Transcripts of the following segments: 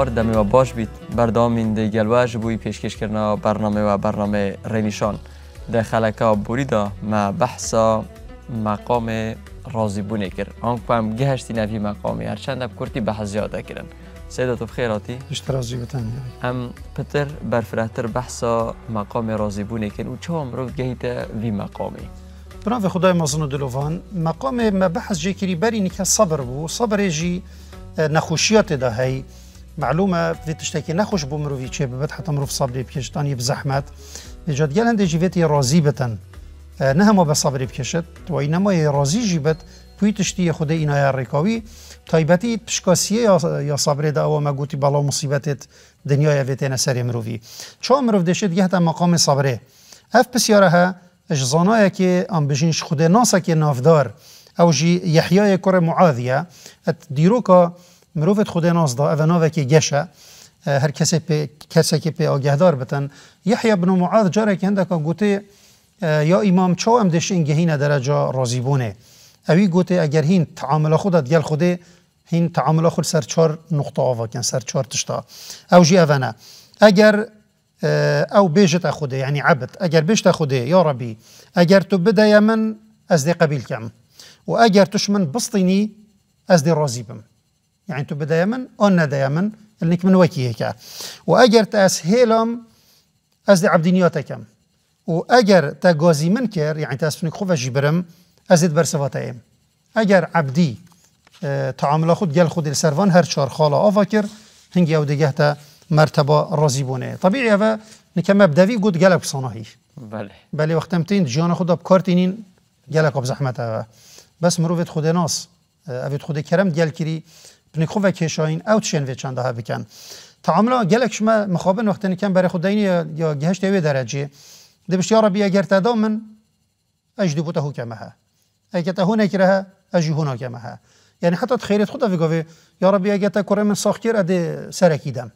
بار دمی و باش بید بردام این دیگل و بوی پیشکش کرنا برنامه و برنامه رینیشان ده خلکا بوریدا ما بحثا مقام راضی بونه کرد آن هم گهشتی نفی مقامی هرچند اب کرتی بحث زیاده کردن تو بخیراتی بیشتر راضی بتن هم پتر برفرهتر بحثا مقام راضی بونه کرد و چه هم رو گهیت وی مقامی برای خدای مازن و دلوان مقام ما بحث جی کری بری که صبر بو صبر جی نخوشیات ده معلومه نخوش که نخش ویچه تشیببت حتی مروف صبري بكشت بزحمت بزحمات جد جلن دي رازی بتن نه ما بصبري بكشت وإنما رازي جیبت پوی تشتی خود اینا یا رکاوی تایبتی پشکاسیه یا صبری ده او گوتی بالا مصیبتت دنیای ویتین سر مرووی چا مروف دشت یه مقام صبره اف پسیاره ها زانای که ام بجینش خود ناسا که نافدار او جی یحیای کر معاذیه ات دیروکا مروفت خود نازدا او کی گشه هر کسی پی کسی که پی آگهدار بتن یحیی بن معاذ جاره که هندکا گوته یا امام چو هم دش این گهینه درجه رازیبونه اوی گوته اگر هین تعامل خودت گل خوده هین تعامل خود سر چار نقطه آوا کن سر چار تشتا او جی اوانا، اگر او بیشت خوده یعنی عبد اگر بیشت خوده یا ربی اگر تو بده من از دی قبیل کم و اگر توش من بسطینی از دی راضی بم یعنی تو بدای آن انک من لنک من وکیه که و اگر تا از هیلم از عبدینیات کم و اگر تا گازی من کر یعنی تا اسفنک جبرم از دید اگر عبدی تعامل خود گل خود سروان هر چهار خاله آفا کر هنگی او دیگه تا مرتبه راضی بونه طبیعی و نکمه بدوی گود گلک صناهی بله بله وقتم تین جان خدا تینین، گلک اب زحمت بس مروفت خود ناس اوید خود کرم گل کری بنخو و کشاین اوت شن و چند ها بکن تعامل گلک شما مخابن وقت نکن برای خود دینی یا گهشت اوی درجه دبشت یا ربی اگر تدام من اجدو بوتا حکمه ها اگر تهو نکره کره اجی هونه کمه ها یعنی حتی خیرت خود وگاوی یا ربی اگر کره من ساخیر اده سرکیدم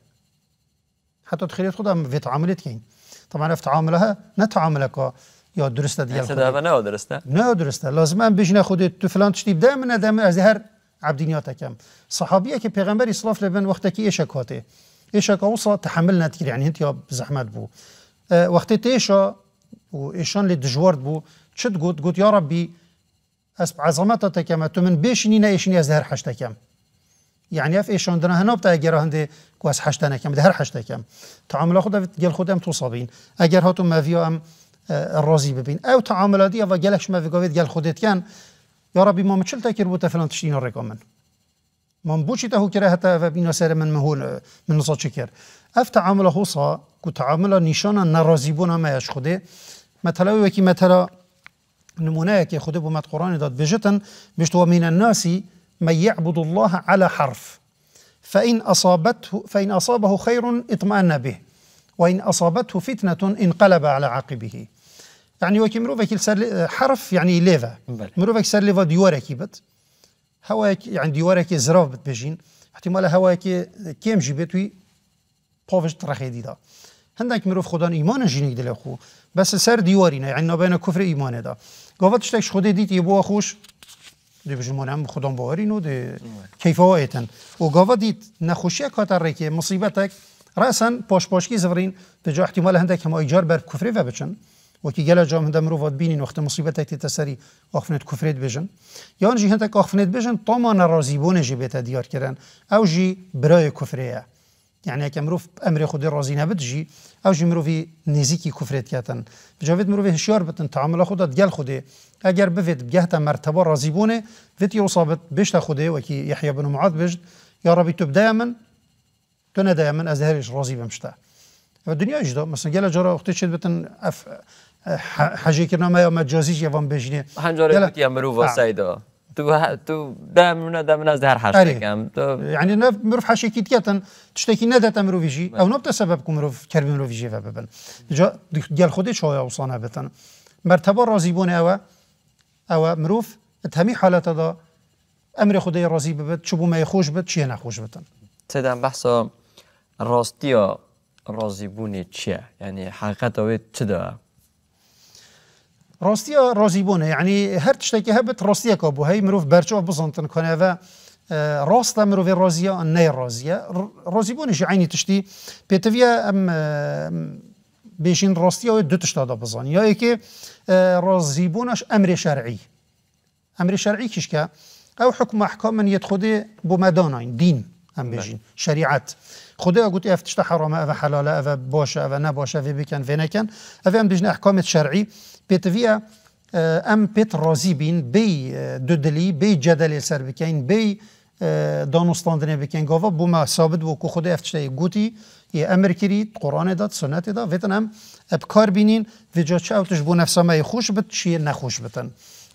حتی خیرت خود هم تعاملیت کن طبعا اف ها نه ها یا درسته دیگه نه درسته نه درسته لازم بیش نخودی تو فلان تشتی بدم نه دم از هر کم صحابیه که پیغمبر اسلام لبن وقتی که اشکاته اشکا وصا تحمل نتکر یعنی هنتیا زحمت بو وقتی تیشا و ایشان لی دجوارد بو چت گوت گوت یا ربی اسب عظمتت کم تو من بیشینی نه ایشینی از هر حشت کم یعنی یعنی اف ایشون دنا هنوب تا اگر هنده کواس حشت انا کم هر حشت کم تعامل خود گل خود ام تصابین اگر هاتون ما هم ام ببین او تعاملاتی جلش گلش ما خودت کن يا ربي ما چل تا بوتا فلان تشتین رکا من ما بوشي تهو كره حتى فبينا من مهول من نصات شكر اف تعامل هوصا كو تعامل نشانا نرازيبونا ما يشخده مثلا وكي مثلا نمونه كي خده بو مات قران داد بجتن بشتوا من الناس من يعبد الله على حرف فإن أصابته فإن أصابه خير اطمأن به وإن أصابته فتنة انقلب على عقبه يعني وكي مروفك سر آه، حرف يعني ليفا مروفك سر ليفا ديوارك بت هواك يعني ديوارك زراف بتبجين احتمال هواك كيم جبتوي بوفش ترخي ديدا هندك مروف خدان ايمان جينيك دل خو بس سر ديوارينا يعني نابين كفر ايمان دا قوات شتك خودي ديت يبو خوش دي بجمون هم خدان و دي و قوات ديت نخوشيك هاتر ريكي مصيبتك رأسا باش باشكي زفرين تجا احتمال هندك هما ايجار بر كفري و بچن وەکی گەلە جام هەندە مرۆڤات بینین وەختە مسیبەتێکی تەسەری ئۆخنێت کوفرێت بێژن یانجی هەندێک ئۆخنێت بێژن تۆمان نەڕازی بۆ نێژی بێتە دیارکردن ئەو ژی برای کوفرەیە یعنیکە مرۆڤ ئەمری خودی ڕازی نەبتژی ئەو ژی مرۆڤی نزیکی کوفرێتکەتن بجاوێت مرۆڤ هشیار بتن تعاملە خودا ديال خودێ ئەگەر بفێت بگەهتە مرتبە ڕازی بوونێ فێتی وصابت بێشتا خوده وەکی یحە بن معاد بێژت یا ڕبی تو بدای من تو نەدای من ئەز هەرش ڕازی بمشتە دنیاش دا مثلا گەل جرا وقتی چێت بتن حاجی که نامه یا جازی جوان بجنه هنجاره بود یا مرو واسایدا تو تو دامنا دامنا از هر حاجه تو... يعني یعنی نف مروف حاشي كي تياتن تشتكي نادا تمرو بله. او نبت سبب كمروف كربي مروف و فببن جا ديال خودي شويه وصانا بتن مرتبه راضي بون او اوا مروف تهمي حالته دا امر خودي راضي ببت شو ما يخوش بت شي نخوش بتن تدام راضی راستیا چیه یعنی تشی یعنی حقیقه تدا راستی راضی بونه یعنی هر که راستی هەر تشتێکی هەبێت ڕاستیەکە بوو هەی مرۆڤ بەرچۆ بزانتن کنەوە ڕاستە اه، نه راضیه راضی بونه چه عینی تشتی ام بیشین راستی ڕاستیەوە دو یا تشتادا اه، راضی بونش امر شرعی امر شرعی شەرعی که او حکم احکام من یەت خودێ بۆ این دین ام بيژین شریعت خدا گوت افتشت حرام حرامه حلال حلاله اف باشه اف في اف في نكن نکن اف ام بيژن احکام شرعی پیتویه اه، ام پیت رازي بين بي اه، دودلی بي جدل سر بي بی اه، دانستاندنه بکن گاوا بوما ثابت بو که خدا اف تشتا گوتی يا امر كريت قران دات سنت کار بینین و جا چه اوتش بو نفسه ما خوش بت شي نخوش بتن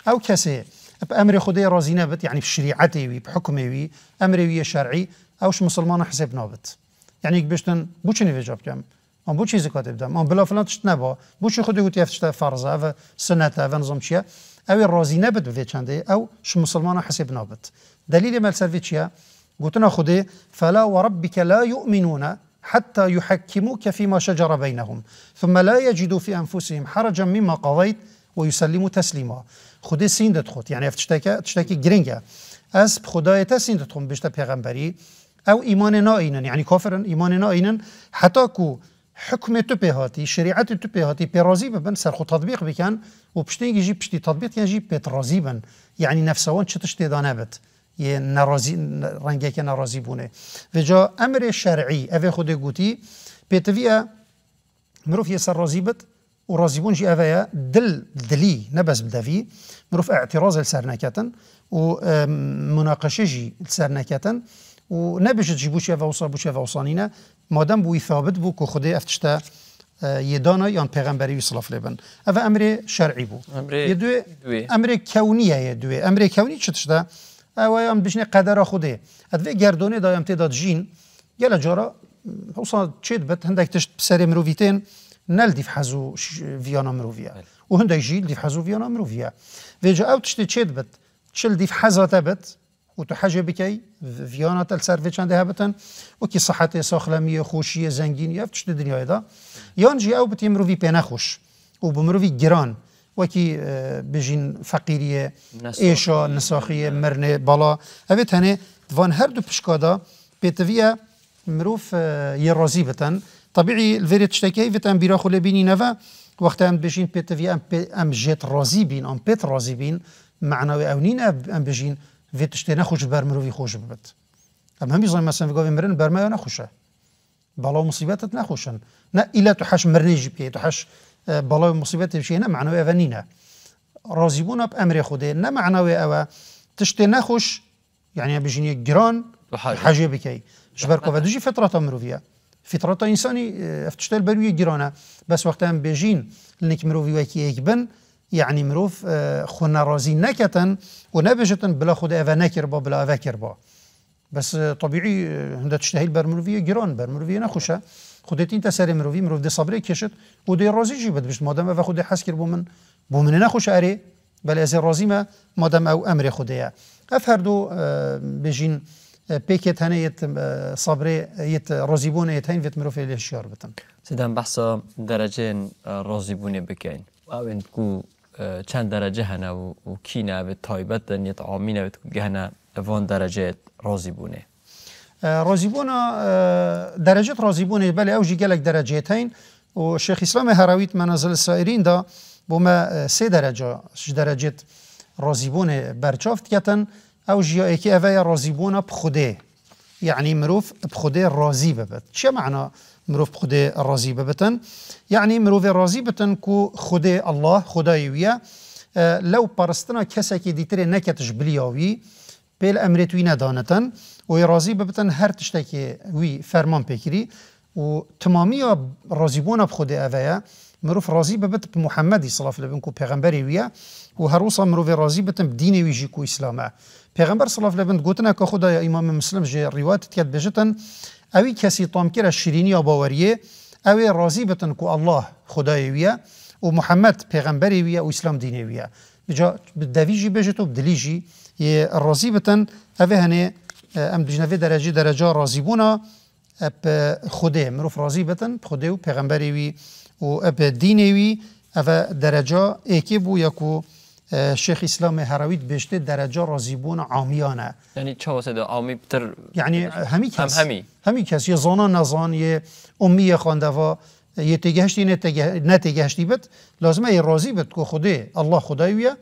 او کسی اب امر خدي رازينا بت یعنی شریعتی وی بحكمي وی امري وی شرعی ش مسلمان حساب نابد یعنی یک بشتن بو چی نویجاب کم آن بو چیزی کاتب دم آن بلا فلان تشت نبا بو چی خودی گوتی افتشت فرزه و سنته و نظام چیه او راضی نبد به او ش مسلمان حساب نابد دلیل مل سروی چیه گوتنا خودی فلا وربك لا يؤمنون حتى يحكموك فيما شجر بينهم ثم لا يجدوا في انفسهم حرجا مما قضيت ويسلموا تسليما خودی سیندت خود یعنی افتشتکه تشتکی گرینگه از خدای تسیندت خود بیشتر پیغمبری او ایمان ناینن یعنی کافرن ایمان ناینن حتى کو حکم تو به هاتی شریعت تو به هاتی پیرازی ببن سر خود تطبیق بکن و پشتینگی جی پشتی تطبیق یعنی جی پیترازی بن یعنی نفسوان چتش دیدانه بد یه ناراضی رنگی که بونه و جا امر شرعی اوه خود گوتی پیتویه مروف یه سر راضی بد و بون جی اوه دل دلی نبس بدوی مروف اعتراض لسر نکتن و مناقشه جی نکتن ونبيش تجي بوشي اوصا بوشي اوصانينا مادام بو ثابت بو كو خدي افتشتا اه، يدانا يان پیغمبری وی صلاف لبن او امر شرعی بو امر امر کونیه یدوی امر کونی چتشتا او یان بشنه قدر خوده ادوی گردونه دایم تعداد جین گله جارا حوصا چید بت هندک تشت بسری مروویتین نل دیف حزو ویانا مروویا و هندک جیل دیف حزو ویانا مروویا ویجا او تشتي چید بت چل دیف حزو تبت و تو حج بکی ویانا تل سر وی چنده هبتن و کی صحت ساخلمی خوشی زنگین یافت دنیای دا یان جی او بتیم رو وی پنه خوش و بمروی گران وكي آه، بجين فقيرية إيشا نساخية مرنة بالا هذا تاني دوان هر دو بشكادا بيتفيا مروف آه، يرازي بتن طبيعي الفيري تشتكي فتن بيرا خلي بيني نفا وقتا ام بجين بيتفيا ام جيت رازي بين ام بيت رازي بين معنوي أونين ام بجين في تشتي نخوش بر مروی خوش ببت أما هم زن مثلا گاوی مرن بر ما نخوشه بالا مصيبات نخوشن نا إلا تو حش مرنیج بیه تو حش بالا مصیبت بشی نه معنوی اوه اب امر خوده نا معنوی اوه تشتي نخوش يعني بجيني جران حاجه بكي جبر قوة دجي فتره فيها فتره انساني افتشتل بروي جرانا بس وقتها بجين لنك فيها كي يكبن يعني مروف آه، خونا رازي نکتن و بلا خود افا نكربا با بلا افا كربا بس آه، طبيعي عند آه، تشتهي البرمروفية جيران برمروفية نخوشة خدت انت ساري مروفي مروف دي صبري كشت ودي رازي جيبت باش مادام افا خود حس كربو من بو من نخوش اري بل ازي رازي ما مادام او امر خديا اف هردو بجين بيكت هنا يت صبري يت رازيبونه يت هين فيت مروفي ليش شاربتن سيدان بحث درجين رازيبونه بكين او انكو چند درجه هنه و, و کی به تایبت دن یت گهنه اوان درجه راضی بونه راضی بونه درجه راضی بونه بله اوجی گلک درجه تین و شیخ اسلام هراویت منازل سایرین دا ما سه درجه شش درجه راضی بونه برچافت کتن اوجی یکی اوه راضی بونه بخوده يعني مروف بخدي الرازي ببت چه معنى مروف بخدي الرازي ببتن يعني مروف الرازي بتن كو خدي الله خداي ويا آه، لو پرستنا کسکی نكتش بلياوي بيل امرت امرتوی ندانتن وي رازي ببتن هر تشتکی وي فرمان بكري و رازي بونا بخود اویا مروف رازي ببت الله صلاف وسلم کو پیغمبری ويا و هروسا مروف رازي بتن بديني ويجي كو اسلامه پیغمبر صلی الله علیه و گوتنا که خدای امام مسلم جه روایت تیت بجتن اوی کسی تامکر شیرینی یا باوریه اوی راضی بتن کو الله خدای ویه و محمد پیغمبری ویه و اسلام دینی ویه جا دویجی بجت و بدلیجی راضی بتن اوی هنه ام دجنوی درجه درجه راضی بونا اب خوده مروف راضی بتن خوده و پیغمبری وی و اب دینی وی اوی درجه ایکی بو یکو شیخ اسلام هراوید بشته درجه رازیبون عامیانه یعنی چه واسه عامی بتر یعنی همی کس هم همی همی کس یه زانا نزان یه امی و یه تگهشتی نه تگهشتی بد لازمه یه رازی بد که خوده الله خدای ویه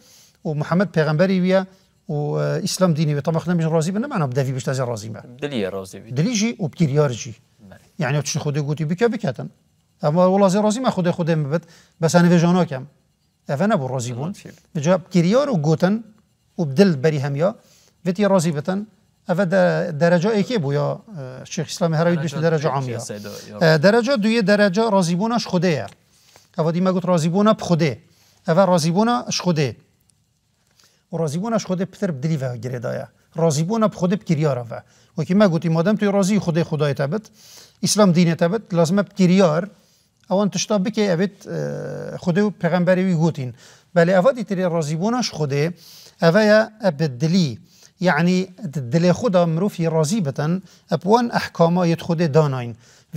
و محمد پیغمبری ویه و اسلام دینی و طبعا خدمش راضی به نمعنی بدفی بشت از رازی بد دلی رازی بد دلی جی و بکریار جی یعنی چون خوده گوتی بکه بکتن اما والله رازی ما خود خود مبد بس انا ئەە بوو ڕۆزی بوون بجواب گریار و گوتن و بدل بەری هەمیا بێتی رازی بتن درجه ای که بو یا شێخ ئسلامی هەراوی دوشت درجه عامیا درجه درجه دوی رازی بونش خوده دەرەجە دویە دەرەجە ڕازیبوونەش خودەیە ئەوە دیمەگووت ڕازیبوونە بخودێ ئەە ڕازیبوونە شخودێ ڕازیبوونەش خوده پتر بدلی و رازی بدلیە گرێدایە ڕازیبوونە خودێ بگریارەوە وەکی مەگوتی مادەم توی رازی خوده خدای تەبت ئیسلام دینێتەبت لازمە بگریار و ئەوان تشتا بکەوێت آه، خودێ و پێغمبەرەوی گوتین بەێ ئەڤی تری ڕازیبوونەش خودێ ئەڤەیە ئەبدلی یعنی دلێ خوددا مرۆفی ڕازی بتەن ئەپوان ئەحکامە یت خودێ داناین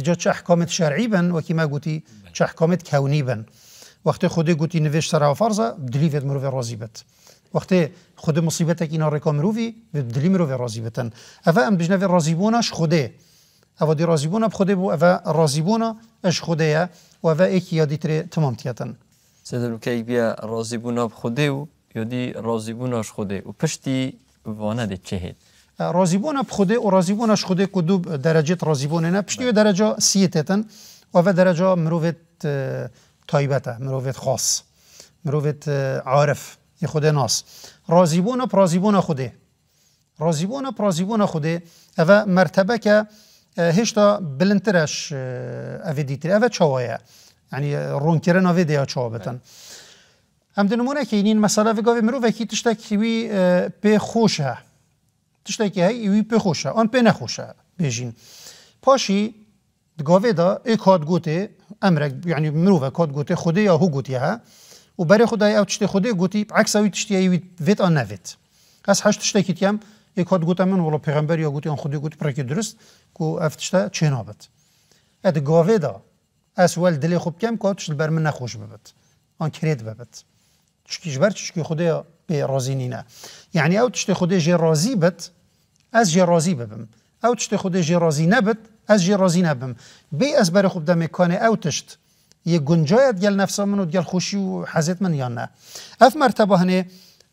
جا چه حکامت شەرعی بن وەکی ما گوتی چه حکامت کەونی بن وەختی خودێ گوتی نوێش سەرا فەرزە دلیێت بت ڕازی بێت. وەختێ خود رکا ناڕێکا مرۆڤی دلی مرۆڤ ڕازی بتن. ئەە ئەم بژنەوێ بوناش خودێ. او دی بونه بخوده بو او بونه اش خوده یا و او ایکی یادی تره تمام تیتن رو که بیا بونه بخوده و یادی بونه اش خوده و پشتی وانه دی چه هید بونه بخوده و بونه اش خوده که دو درجه رازیبون نه پشتی و درجه سیه تیتن و او درجه مرویت تایبته مرویت خاص مرویت عارف ی خوده ناس رازیبونا بونه خوده رازیبونا بونه خوده او مرتبه که هشتا بلنترش اوه دیتری اوه چاوایه یعنی رونکرن اوه دیا چاوا بتن هم ده نمونه که اینین مثلا و گاوی مروه که تشتک وی پی خوشه تشتکی های وی پی خوشه آن پی نخوشه بیجین پاشی دگاوه دا ای کاد گوته امرک یعنی مروه کاد گوته خوده یا هو گوته ها و برای خدای او تشتی خوده گوتی عکس اوی تشتی ایوی ویت آن نوید از هشت تشتکیت ای کاد گوتمن ولا پیغمبر یا گوتی آن خودی گوت پرکی درست کو افتشتا چه نابد اد گاوه دا از ول دل خوب کم کاتش بر من نخوش ببد آن کرید ببد چکیش بر چکی خودی به رازی نینا یعنی او خودی خدا جه بد از جه راضی ببم او خودی خدا نبد از جه راضی نبم بی از بر خوب دم کانه یه گنجایت گل نفسا و گل خوشی و حزت من یا نه اف مرتبه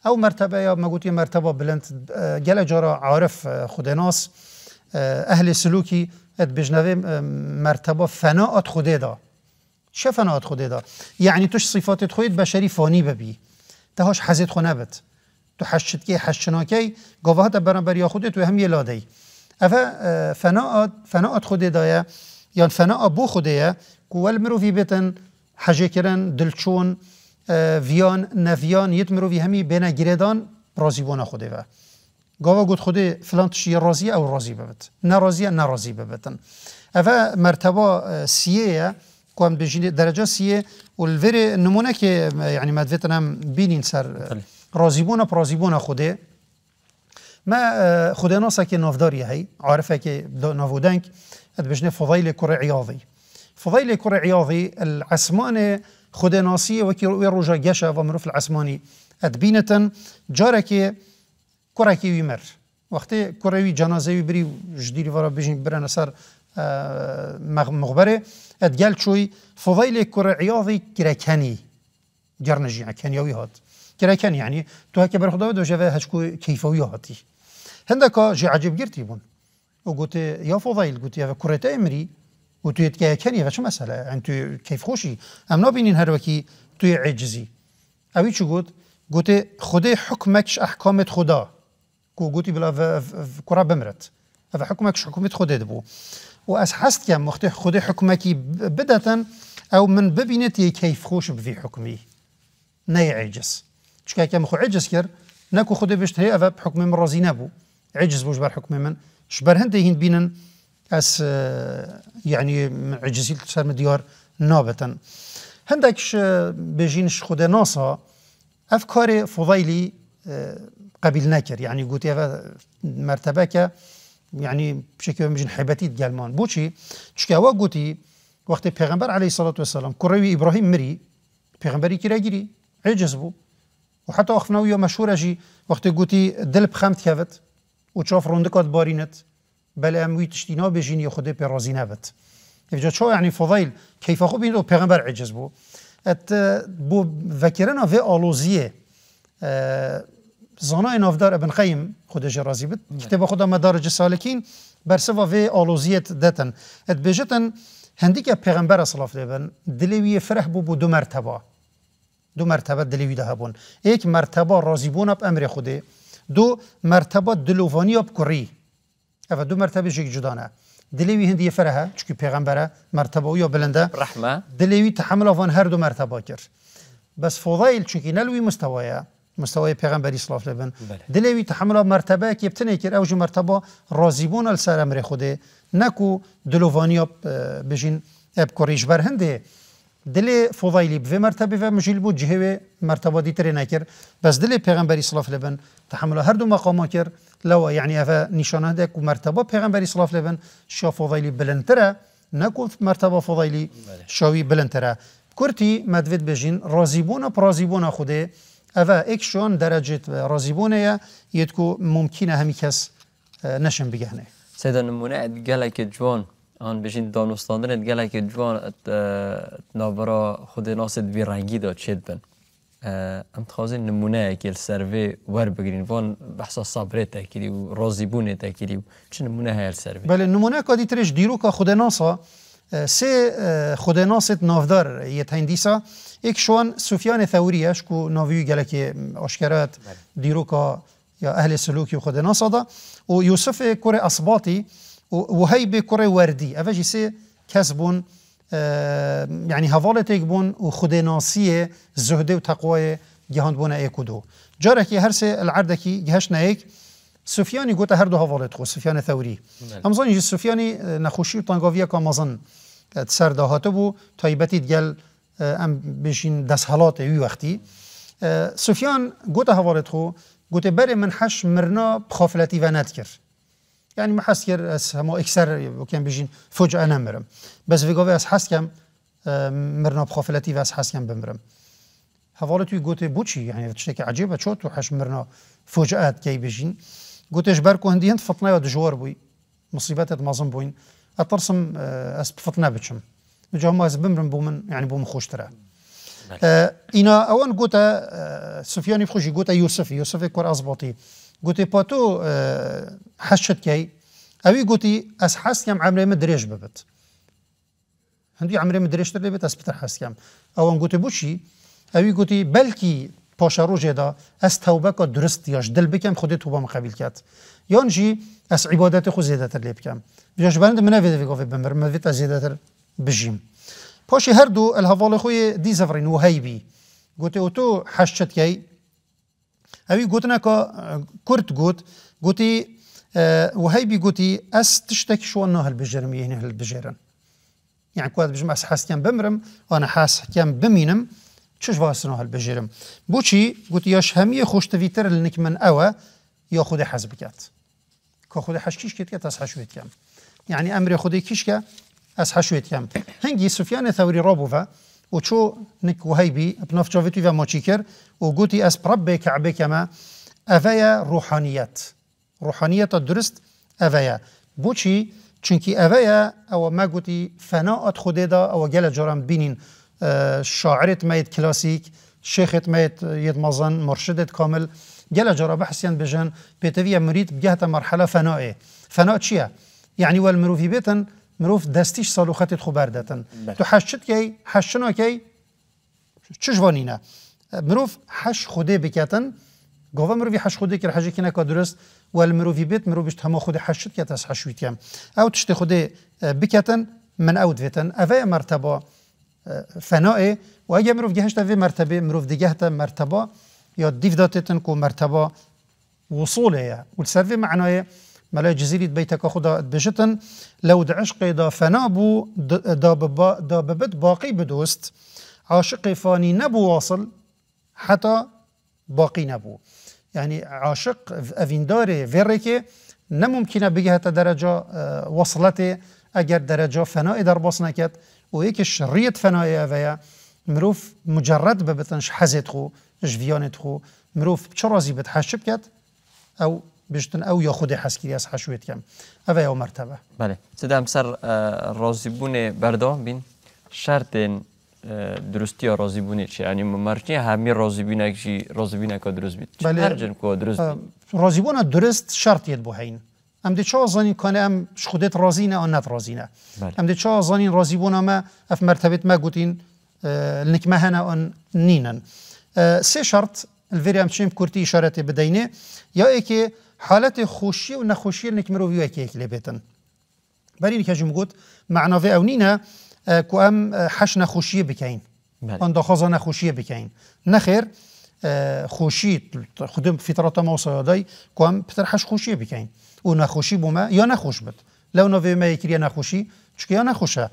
او مرتبه یا مەگوتی مرتبه بلند اه، گله cara عارف اه، خودناس اه، اهل سلوکی مرتبه فنا ات خوده دا چه خوده دا یعنی توش صفات خود بشری فانی ببی تهاش حەزیت خونه بد تو حەشتکی حەشناکەی گۆڤهاتە بەرەبەریا خودێت و ات لادەی ئەە فەنات خودێدایە بو فەنا بۆ خودەیە کووەل مرۆڤی بێتن حەژێکردن دلچۆن دلچون ویان نویان، یت مروی همی بین گریدان راضی خوده و گاوا گود خوده فلان تشی راضی او راضی ببت نه نرازی نه راضی ببتن اوه مرتبه سیه هم بجینه درجه و والفیری نمونه که یعنی مدویتن هم بینین سر بله. رازیبونا پر خوده ما خوده ناسه که نافداری هی عارفه که کی هد بجنه فضایل کره عیاضی فضایل کره عیاضی، العسمانه و کی خودناسیە وەکی ئەوێ ڕۆژە گەشە بە مرۆڤ عسمانی ئەدبینەتەن جارێکێ کوڕێکی ویمەر وەختی جنازه وی بری و ژدیری وەرە بژین برەنە اه، مغبره مغبەرێ ئەدگەل فضایل فۆڤی لێ کوڕعیاڵی کرەکەنی گەڕنەژیەکەنیەوەی هات کرەکەنی یعنی تو بر خدا و بەرخداوە دۆژەوە هەچکو کەیفەوی هاتی هەندەکە ژێ عجب گرتی بون و گوته یا فضایل گوته یا کوڕێتە ئەمری و توی تکیه کری و چه مسئله این توی کیف خوشی ام نبینین هر وکی توی عجزی اوی چی گفت گفت خود حکمکش احکامت خدا کو گوتی بلا و کرا بمرت و حكمك حكومة دبو و از حست که مخت خدي حكمك بدتن أو من ببينتي کیف خوش في حکمی نه عجز شكا که مخو عجز كر ناكو خدي بشتري أفا حکم من رزينا بو عجز بو جبر حكم من شبر هندي هين بينن از یعنی عجزی سر دیار نابتن. هندکش بجینش خود ناسا افکار فضایلی قبیل نکر. یعنی مرتبه که یعنی پیشێکەوە حیبتی حیبەتی گەلمان بچی چکەوە گوتی وقتی علیه صلی سڵات سلام کوڕەوی ابراهیم مری پێغمبەری گیری عجز بوو و حتا مشهوره جی وقتی گوتی دل بخمت کهوت و چاف روندکات بارینت بل ام وی به جینی یا خود به رازی نبت اینجا یعنی چا یعنی فضایل کیف خوب این رو پیغمبر عجز بو ات بو وکرنا و آلوزیه زانای نافدار ابن قیم بله. خود رازی بد کتاب خودم دارج سالکین بر سوا و آلوزیت دتن ات بجتن هندی که پیغمبر صلاف دیبن دلیوی فرح بو بو دو مرتبه دو مرتبه دلیوی ده بون یک مرتبه رازی بون اب امر خوده دو مرتبه دلوفانی اب کری Evet, du mertebe jek cudane. Dilevi hindiye ferehe, çünkü peygambere mertebe uya bilinde. Rahme. Dilevi tahammül avan her du mertebe kir. Bes fodayil çünkü nelvi müstevaya. مستوى پیغمبر اسلام لبن دلوی تحمل مرتبه کی بتنه کر اوج مرتبه رازیبون السر امر خوده نکو دلووانی بجین اب کوریش بر هنده دل فضایلی به مرتبه و مجیل بود جهه مرتبه دیتر نکر بس دل پیغمبر اسلام لبن تحمل هر دو مقام کرد لو یعنی اف نشانه ده که مرتبه پیغمبری صلاف لبن شا فضایلی بلندتره بله. نکو مرتبه فضیلی شاوی بلندتره کرتی مدوید بشین رازیبون پرازیبون خوده اوه شون درجه رازیبونه ید که ممکنه همی کس نشن بگهنه سیدا نمونه ات گلک جوان آن بشین دانستاندن ات گلک جوان ات نابرا خود ناسد ویرنگی داد شد بن ئەم تخوازین نمونەیەکی سەرێ وەربگرین بۆن بەسا سابرێتەکیری و ڕۆزی بوونێتەکیری و چ نمونە هەیە سەر بەێ نمونە کادی ترش دیرۆکە خودناسا سێ خودناست نافدار یەت هەندیسا یک شوان سوفیانێ تەوریەش و ناوی گەلکی ئاشکرات دیرۆکە یا ئەهل سلوکی و خودناسادا و یوسف کوڕێ ئەسباتی وهەی بێ کوڕێ وەردی ئەڤژی سێ کەس بوون یعنی ایک بوون و خودێناسیە زهده و تەقوایە گەهاندبووە ئەیەک و دوو جارێکی هەرسێ العردەکی گەهشت نەیەک سوفیانی دو هەردوو هەواڵێت خۆ ثوری تەوری بله. ئەمزانانی سوفیانی نخوشی و تانگاویە کامەزن تا بوو تایبەتی گەل ئەم بشین حالات وی وقتی سوفیان گوتە هەواڵێت خۆ گوتێ بەرێ من حەش مرنا بخافلەتی ڤەنەت کرد يعني ما حس اس همو اكسر وكان بيجين فوج انا مرم بس وگاوه اس حس کم آه، مرنا خافلتی واس حس کم بمرم حواله توي قوتي بوشي يعني که عجيبة چو تو حش مرنا فوجات كي بيجين قوتي بر هندي هند فطنه و دجوار بوی مصیبتت مازم بوين اترسم آه، اس بفطنا بيشم نجا هم اس بمرم بومن يعني بومن خوش ترى آه إنا أوان قوتا آه، سفياني بخوشي يفخشي قوتا يوسف يوسف كور ازباطي گوتی پا تۆ از کەی کم گوتی ما دریش ببت هندوی عمره ما دریش تر لبت از پتر کم اوان گوتی بچی اوی گوتی رو جدا از توبه که درست دیاش دل جی از تو خود زیده عبادت یانجی کم بجاش برند زیێدەتر ویده ویگاوی جژبند منەێ ویده تا تر بژیم پاشی دو الهوال خوی دی زفرین و بی گوتی و تۆ کی؟ ئەوی گوتنە کورت گوت گوتی وهەیبی گوتی ئەس تشتێکی شۆن هەلبژێرم یعنی هەلبژێرن یان کوات بژم ئەس حاستیان بمرم حاس حاسحکیان بمینم چش واسنەوە هەلبژێرم بچی گوتی یاش هەمیە خۆشتەویتر لە نکمن ئەوە یا خودی حەز بکات کە خودی حەشکیش کرد كام يعني یعنی خودي كيشكا اصحى ئەس كام هنجي سفيان تەوری روبوفا و چو نک وهیبی بنف جوی توی مچیکر و گویی از پرب به کعبه کما اوایا روحانیت روحانیت درست اوایا بوچی چونکی اوایا او ما گویی فنا ات خود دا او گل جرم بینین آه، شاعرت میت کلاسیک شیخت میت ید مزن مرشدت کامل گل جرم بحثیان بجن پیتویا مرید بجهت مرحله فنائه فنا چیه؟ یعنی يعني ول مروفی بیتن مروف دستیش سالوخەتێت خۆ باردەتن تو حشت کی حشنۆکەی چ ژوانینە مرۆڤ حەش خودێ حش گۆڤە مرۆڤی حەش خودێک حەژێکینەکە درست وال مرۆڤی بێت مرۆڤشت هەمە خودی حەشت کە تەس حەشویتکەم ئەو تشتی خودێ اه، بکەتن من ئەو دوێتن ئەڤەیە مرتەبە اه، فەنائێ وەگە مرۆڤ گەهشتا مرتبه مروف دیگه تا مرتەبە یا دیف داتێتن و مرتەبە وصولەیە ولسەرێ معناە مەلای جززیریت بیتەکە خدا بژتن لەو دا فنا بو دا ببت باقی بدوست عاشق فانی نبو واصل حتا باقی نبو يعني عاشق ئەڤیندارێ ێڕێکێ نەممکنە بگهتە دەرەجا اه، وصلەتێ ئەگەر دەرەجا فەنای دەرباس نەکەت و یەکی شڕیت فنائي ئەڤەیە مروف مجرد ببتنش حەزێت خو ژڤیانێت خو مروف چڕازی بت حەش بکەت بشتن او یا خود حەسکی از حەشوێت کەم ئەوە ئەو مرتبه. بله. سدام سەر ڕۆزیبوونێ بەردەوام بین شارتێن دروستی راضی ڕۆزیبوونی چی ئەنی مەرجی هەمی ڕۆزیبینێکی ڕۆزیبینەکە دروست بیت بله. هەرجن کۆ دروست ڕۆزیبوونە درست شرطیت بو هەین ئەم دی چا زانین کانە ئەم خودێت ڕازینە ئەو نەت ڕازینە ئەم بله. دی چا زانین ڕۆزیبوونەمە ما اف مرتبت گوتین نکمه نه آن نینن. سه شرط. الڤێری ئەم چیم کورتی شارەتی بدەینێ یا که حالت خوشی و نخوشی نک مرو وی یک لبتن بری که جم گوت معنا و اونینا اه، کو ام اه، حش نخوشی بکین اون دخوازا نخوشی بکین نخیر اه، خوشی خودم فطرت ما وصیادای کو ام پتر حش خوشی بکین و نخوشی بما یا نخوش بد لو نوفي ما يكريا نخوشي چكيا نخوشا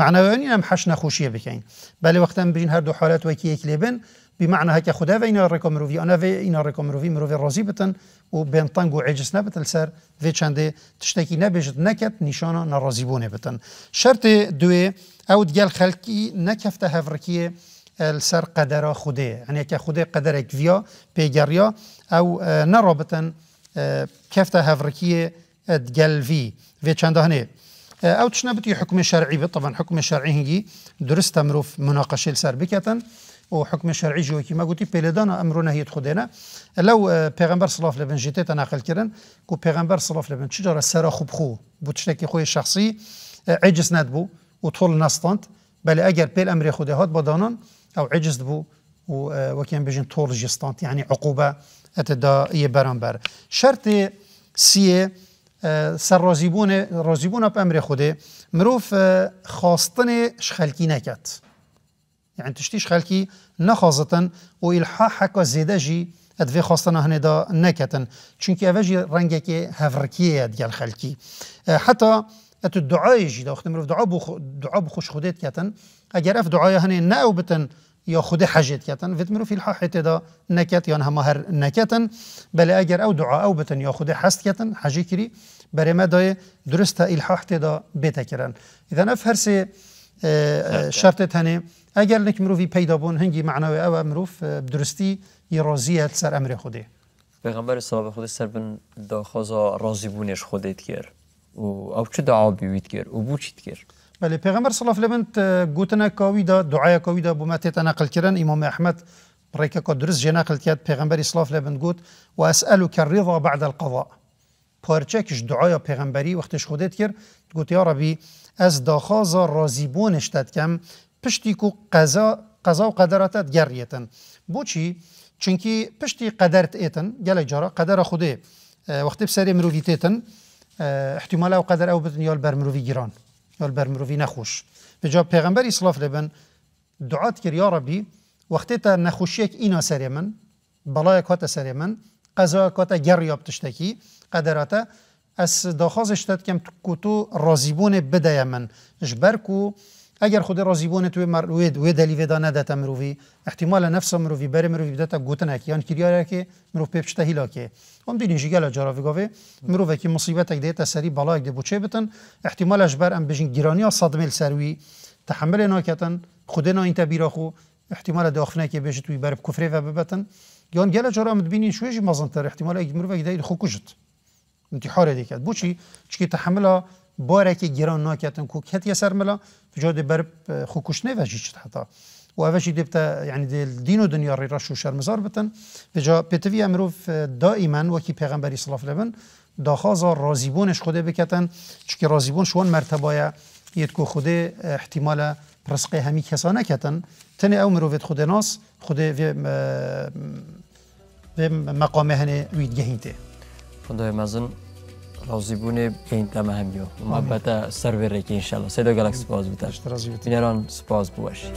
أنا نمحش نخوشي بكين بل وقتا بجين هر دو حالات وكي يكليبن بمعنى هكا خدا في انا ريكو انا في انا ريكو مروفي مروفي رازي بتن و بين طنق و عجس نبت السر في چنده تشتاكي نبجد نكت نشانا نرازي بوني بتن شرط دوي او دقال خلقي نكفت هفركي السر قدر خوده يعني كا خوده قدر اكفيا بيجاريا او نرابطن كفت هفركي دقال في في چند او تشنا بتي حكم شرعي طبعا حكم شرعي هنجي درست مروف مناقشه لسر بكتن وحكم شرعي جو كيما قلتي بيلدان امرنا هي تخدينا لو اه، پیغمبر صلاف لبن جيتي تناقل كيرن كو پیغمبر صلاف لبن شجرة سرا خوب خو بوتشتكي خوي شخصي اه، عجز ندبو وطول نستانت بل اگر بيل امر خوده هات بدانن او عجز بو وكان اه، بيجين طول جستانت يعني عقوبة اتدا يبرانبر شرط سيه سر رازیبون رازیبون اپ امر خوده مروف خواستن شخلکی نکد یعنی تشتیش خلکی نخواستن و الحا حکا زیده جی ادوی خواستن هنه دا نکتن چونکی اوه جی رنگه که هفرکیه خلکی حتی اتو دعای جی دا وقتی مروف دعا بخوش خودت کتن اگر اف دعای هنه نه یا خود حجت کتن ویت فی الحا دا نکت یا همه هر نکتن بله اگر او دعا او بتن یا خود حست کتن حجی کری برای ما دای درست الحا دا بیتا کرن اذا اف هر سه شرط تنه اگر نک فی پیدا بون هنگی معنای او مروف درستی یه راضیت سر امر خوده پیغمبر صاحب خود سر بن داخوزا راضی بونش خودت کرد او او چه دعا بیوید کرد او بو چیت کرد بله پیغمبر صلی الله علیه و آله گوتنه کاوی دا دعای کاوی دا بومت تنقل کردن امام احمد بريك قد درس جناقل تيات پیغمبر اسلاف لبن قوت واسألك الرضا بعد القضاء پارچکش دعای پیغمبری وقتش خودت کرد گوت یا ربی از داخاز رازیبونش تد کم پشتی کو قضا قضا و قدرتت گریتن بو چی؟ چونکی پشتی قدرت ایتن گل جارا قدر خوده وقتی بسری مروفیتیتن احتمالا و قدر او بتن یال بر مروفی گیران یا بر مروی نخوش بجا پیغمبری صلاف لبن دعات کر یا ربی وقتی تا نخوشیک اینا سر من بلایک هات سر من قضا کات گر یابتشتکی قدراتا از داخازش داد کم کتو رازیبون بده من جبر کو اگر خود یعنی را بونه توی مر وید و دلیل دا مروی احتمال نفس مروی بر مروی بدته گوتنه که یان کریار که مرو پپشته تهیلا که هم دین جیگل جرای گاوه مروی که مصیبت اگده سری بالا اگده بوچه بتن احتمال بر ام بجین گرانی صدمه سروی تحمل ناکتن خود نا این تبیرا خو احتمال داخنه که بش توی بر کفره و ببتن یان یعنی گله جرا ام ببینین شویش مازنتر احتمال اگر مروی اگده خو انتحار دیکت بوچی چکی تحمل که گیران ناکەتن کو کتیە سەرمەلا جا دێ بر خوکوشتنێ بەژی چ حتا و اوشی دیبتا یعنی دین و دنیا ری و شرمزار بتن بجا پیتوی امروف دائیمان وکی پیغمبری صلاف لبن داخوازا رازیبونش خوده بکتن چکی رازیبون شوان یت کو خوده احتمال پرسقی همی کسا نکتن تن او مرۆڤێت خود ناس خودێ مقام هنه وید تێ خدای مزن راضی بوونێ پێین تەمە هەمیۆ مابەتە سەرێرێکی انشاءڵە سێدە گەلەک سپاز بتە ینێران سپاز بوەشی.